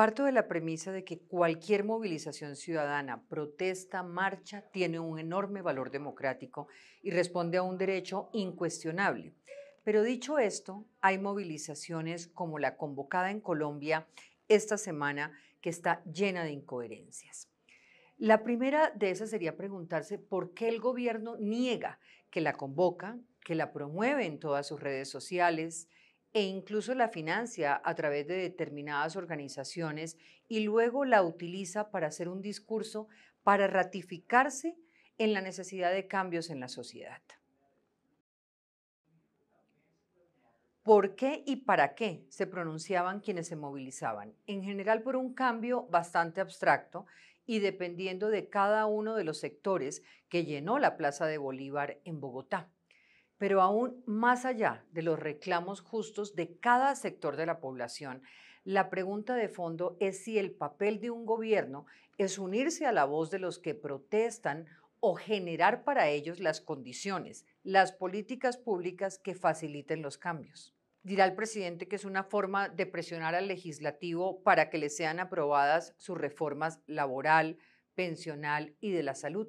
Parto de la premisa de que cualquier movilización ciudadana, protesta, marcha, tiene un enorme valor democrático y responde a un derecho incuestionable. Pero dicho esto, hay movilizaciones como la convocada en Colombia esta semana que está llena de incoherencias. La primera de esas sería preguntarse por qué el gobierno niega que la convoca, que la promueve en todas sus redes sociales, e incluso la financia a través de determinadas organizaciones y luego la utiliza para hacer un discurso para ratificarse en la necesidad de cambios en la sociedad. ¿Por qué y para qué se pronunciaban quienes se movilizaban? En general por un cambio bastante abstracto y dependiendo de cada uno de los sectores que llenó la Plaza de Bolívar en Bogotá pero aún más allá de los reclamos justos de cada sector de la población, la pregunta de fondo es si el papel de un gobierno es unirse a la voz de los que protestan o generar para ellos las condiciones, las políticas públicas que faciliten los cambios. Dirá el presidente que es una forma de presionar al legislativo para que le sean aprobadas sus reformas laboral, pensional y de la salud.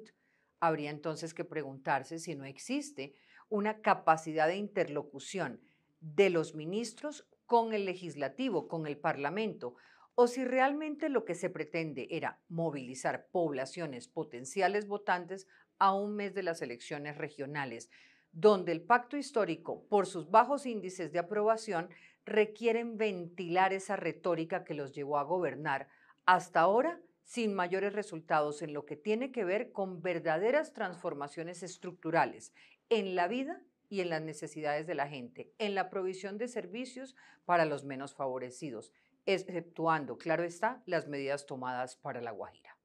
Habría entonces que preguntarse si no existe una capacidad de interlocución de los ministros con el legislativo, con el Parlamento, o si realmente lo que se pretende era movilizar poblaciones potenciales votantes a un mes de las elecciones regionales, donde el pacto histórico, por sus bajos índices de aprobación, requieren ventilar esa retórica que los llevó a gobernar hasta ahora sin mayores resultados en lo que tiene que ver con verdaderas transformaciones estructurales en la vida y en las necesidades de la gente, en la provisión de servicios para los menos favorecidos, exceptuando, claro está, las medidas tomadas para La Guajira.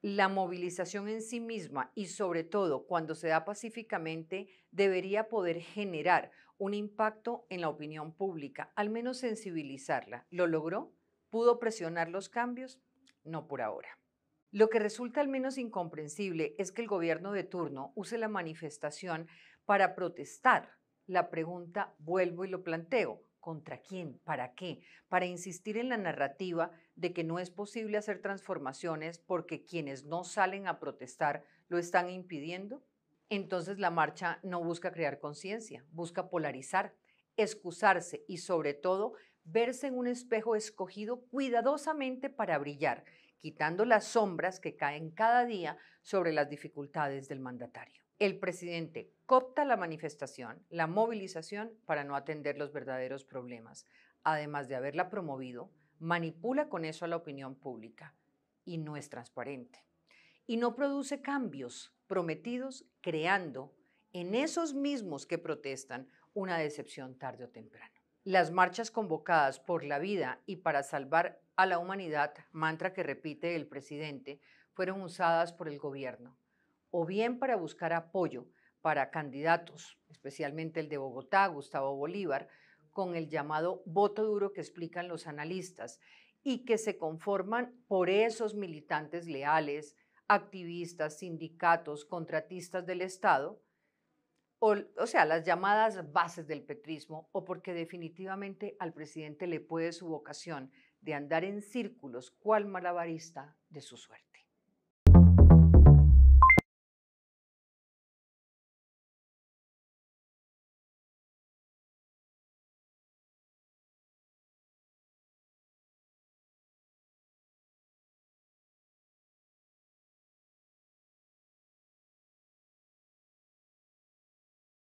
La movilización en sí misma y sobre todo cuando se da pacíficamente debería poder generar un impacto en la opinión pública, al menos sensibilizarla. ¿Lo logró? ¿Pudo presionar los cambios? No por ahora. Lo que resulta al menos incomprensible es que el gobierno de turno use la manifestación para protestar. La pregunta, vuelvo y lo planteo, ¿Contra quién? ¿Para qué? Para insistir en la narrativa de que no es posible hacer transformaciones porque quienes no salen a protestar lo están impidiendo. Entonces la marcha no busca crear conciencia, busca polarizar, excusarse y sobre todo verse en un espejo escogido cuidadosamente para brillar quitando las sombras que caen cada día sobre las dificultades del mandatario. El presidente copta la manifestación, la movilización para no atender los verdaderos problemas. Además de haberla promovido, manipula con eso a la opinión pública y no es transparente. Y no produce cambios prometidos creando en esos mismos que protestan una decepción tarde o temprano. Las marchas convocadas por la vida y para salvar a la humanidad, mantra que repite el presidente, fueron usadas por el gobierno, o bien para buscar apoyo para candidatos, especialmente el de Bogotá, Gustavo Bolívar, con el llamado voto duro que explican los analistas y que se conforman por esos militantes leales, activistas, sindicatos, contratistas del Estado, o, sea, las llamadas bases del petrismo, o porque definitivamente al presidente le puede su vocación de andar en círculos cual malabarista de su suerte.